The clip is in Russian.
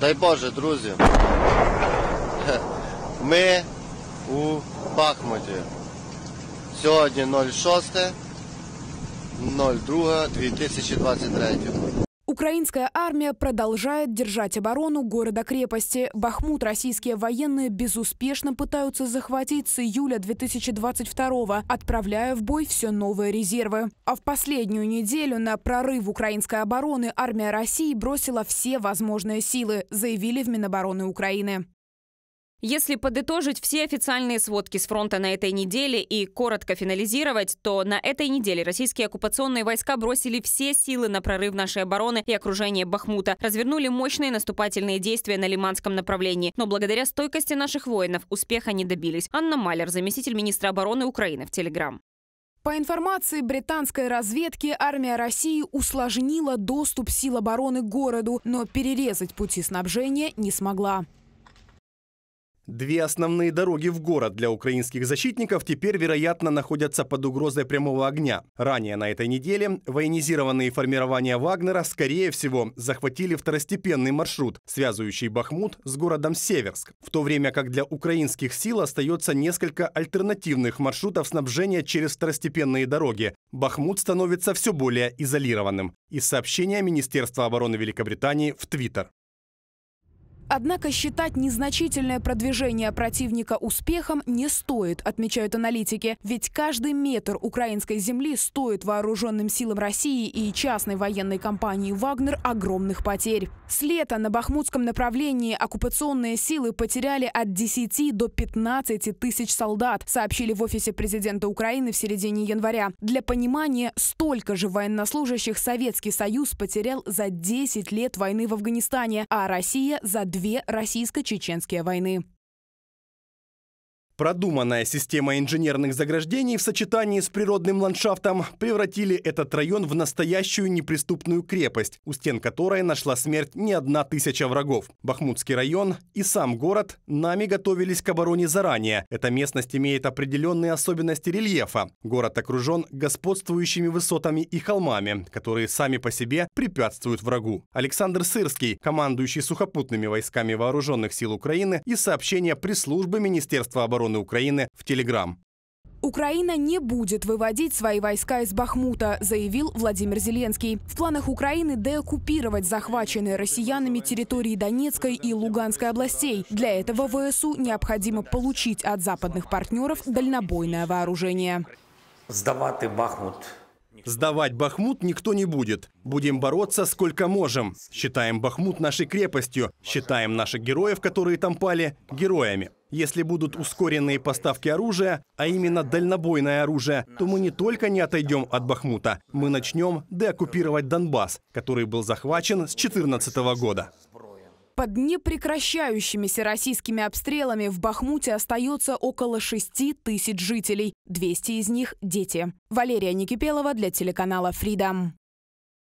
Дай Боже, друзі. Ми у Бахмуті. Сьогодні 06.02.2023. Украинская армия продолжает держать оборону города-крепости. Бахмут российские военные безуспешно пытаются захватить с июля 2022 отправляя в бой все новые резервы. А в последнюю неделю на прорыв украинской обороны армия России бросила все возможные силы, заявили в Минобороны Украины. Если подытожить все официальные сводки с фронта на этой неделе и коротко финализировать, то на этой неделе российские оккупационные войска бросили все силы на прорыв нашей обороны и окружение Бахмута, развернули мощные наступательные действия на Лиманском направлении. Но благодаря стойкости наших воинов успеха не добились. Анна Малер, заместитель министра обороны Украины в Телеграм. По информации британской разведки, армия России усложнила доступ сил обороны к городу, но перерезать пути снабжения не смогла. Две основные дороги в город для украинских защитников теперь, вероятно, находятся под угрозой прямого огня. Ранее на этой неделе военизированные формирования Вагнера, скорее всего, захватили второстепенный маршрут, связывающий Бахмут с городом Северск, в то время как для украинских сил остается несколько альтернативных маршрутов снабжения через второстепенные дороги. Бахмут становится все более изолированным. Из сообщения Министерства обороны Великобритании в Твиттер. Однако считать незначительное продвижение противника успехом не стоит, отмечают аналитики. Ведь каждый метр украинской земли стоит вооруженным силам России и частной военной компании «Вагнер» огромных потерь. С лета на бахмутском направлении оккупационные силы потеряли от 10 до 15 тысяч солдат, сообщили в офисе президента Украины в середине января. Для понимания, столько же военнослужащих Советский Союз потерял за 10 лет войны в Афганистане, а Россия за 2 две российско-чеченские войны. Продуманная система инженерных заграждений в сочетании с природным ландшафтом превратили этот район в настоящую неприступную крепость, у стен которой нашла смерть не одна тысяча врагов. Бахмутский район и сам город нами готовились к обороне заранее. Эта местность имеет определенные особенности рельефа. Город окружен господствующими высотами и холмами, которые сами по себе препятствуют врагу. Александр Сырский, командующий сухопутными войсками Вооруженных сил Украины и сообщение пресс-службы Министерства обороны обороны Украины в Телеграм. Украина не будет выводить свои войска из Бахмута, заявил Владимир Зеленский. В планах Украины деоккупировать захваченные россиянами территории Донецкой и Луганской областей. Для этого ВСУ необходимо получить от западных партнеров дальнобойное вооружение. Сдавать Бахмут Сдавать Бахмут никто не будет. Будем бороться сколько можем. Считаем Бахмут нашей крепостью. Считаем наших героев, которые там пали, героями. Если будут ускоренные поставки оружия, а именно дальнобойное оружие, то мы не только не отойдем от Бахмута, мы начнем деоккупировать Донбасс, который был захвачен с 2014 года. Под непрекращающимися российскими обстрелами в Бахмуте остается около 6 тысяч жителей. 200 из них – дети. Валерия Никипелова для телеканала «Фридом».